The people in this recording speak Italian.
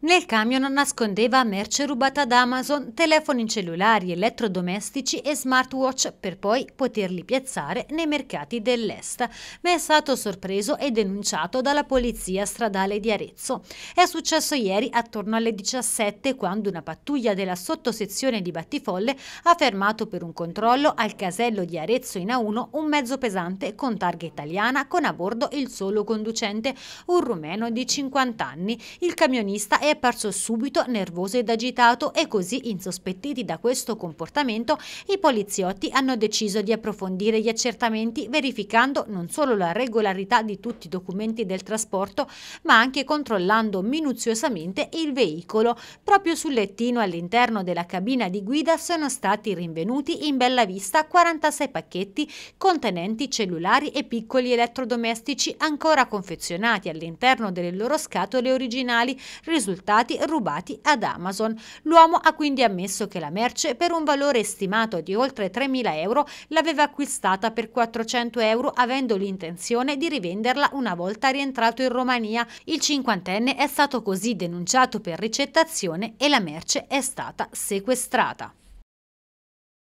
Nel camion nascondeva merce rubata da Amazon, telefoni cellulari, elettrodomestici e smartwatch per poi poterli piazzare nei mercati dell'est, ma è stato sorpreso e denunciato dalla polizia stradale di Arezzo. È successo ieri attorno alle 17 quando una pattuglia della sottosezione di Battifolle ha fermato per un controllo al casello di Arezzo in A1 un mezzo pesante con targa italiana con a bordo il solo conducente, un rumeno di 50 anni. Il camionista è apparso subito nervoso ed agitato e così, insospettiti da questo comportamento, i poliziotti hanno deciso di approfondire gli accertamenti verificando non solo la regolarità di tutti i documenti del trasporto, ma anche controllando minuziosamente il veicolo. Proprio sul lettino all'interno della cabina di guida sono stati rinvenuti in bella vista 46 pacchetti contenenti cellulari e piccoli elettrodomestici ancora confezionati all'interno delle loro scatole originali, risultati risultati rubati ad Amazon. L'uomo ha quindi ammesso che la merce, per un valore stimato di oltre 3.000 euro, l'aveva acquistata per 400 euro avendo l'intenzione di rivenderla una volta rientrato in Romania. Il cinquantenne è stato così denunciato per ricettazione e la merce è stata sequestrata.